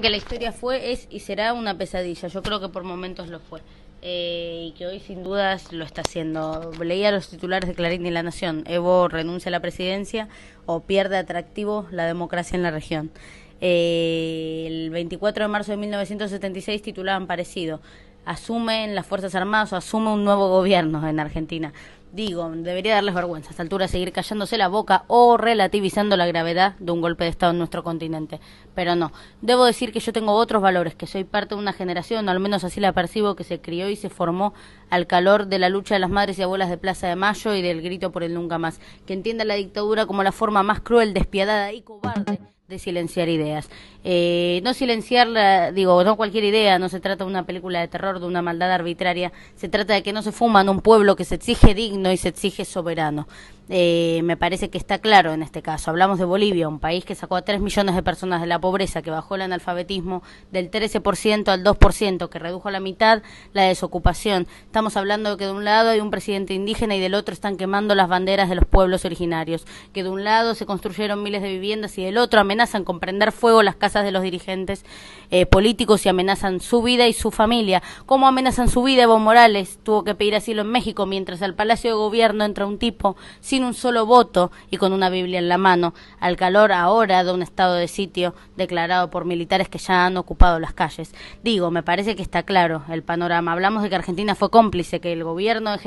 que la historia fue, es y será una pesadilla. Yo creo que por momentos lo fue. Eh, y que hoy sin dudas lo está haciendo. Leía los titulares de Clarín y La Nación. Evo renuncia a la presidencia o pierde atractivo la democracia en la región. Eh, el 24 de marzo de 1976 titulaban parecido. asumen las Fuerzas Armadas o asume un nuevo gobierno en Argentina. Digo, debería darles vergüenza a esta altura seguir callándose la boca o relativizando la gravedad de un golpe de Estado en nuestro continente. Pero no, debo decir que yo tengo otros valores, que soy parte de una generación, al menos así la percibo, que se crió y se formó al calor de la lucha de las madres y abuelas de Plaza de Mayo y del grito por el nunca más, que entienda la dictadura como la forma más cruel, despiadada y cobarde de silenciar ideas. Eh, no silenciar, digo, no cualquier idea, no se trata de una película de terror, de una maldad arbitraria, se trata de que no se en un pueblo que se exige digno y se exige soberano. Eh, me parece que está claro en este caso. Hablamos de Bolivia, un país que sacó a 3 millones de personas de la pobreza, que bajó el analfabetismo del 13% al 2%, que redujo a la mitad la desocupación. Estamos hablando de que de un lado hay un presidente indígena y del otro están quemando las banderas de los pueblos originarios, que de un lado se construyeron miles de viviendas y del otro amenazan con prender fuego las casas de los dirigentes eh, políticos y amenazan su vida y su familia. ¿Cómo amenazan su vida? Evo Morales tuvo que pedir asilo en México mientras al Palacio de Gobierno entra un tipo sin un solo voto y con una Biblia en la mano, al calor ahora de un estado de sitio declarado por militares que ya han ocupado las calles. Digo, me parece que está claro el panorama. Hablamos de que Argentina fue cómplice, que el gobierno de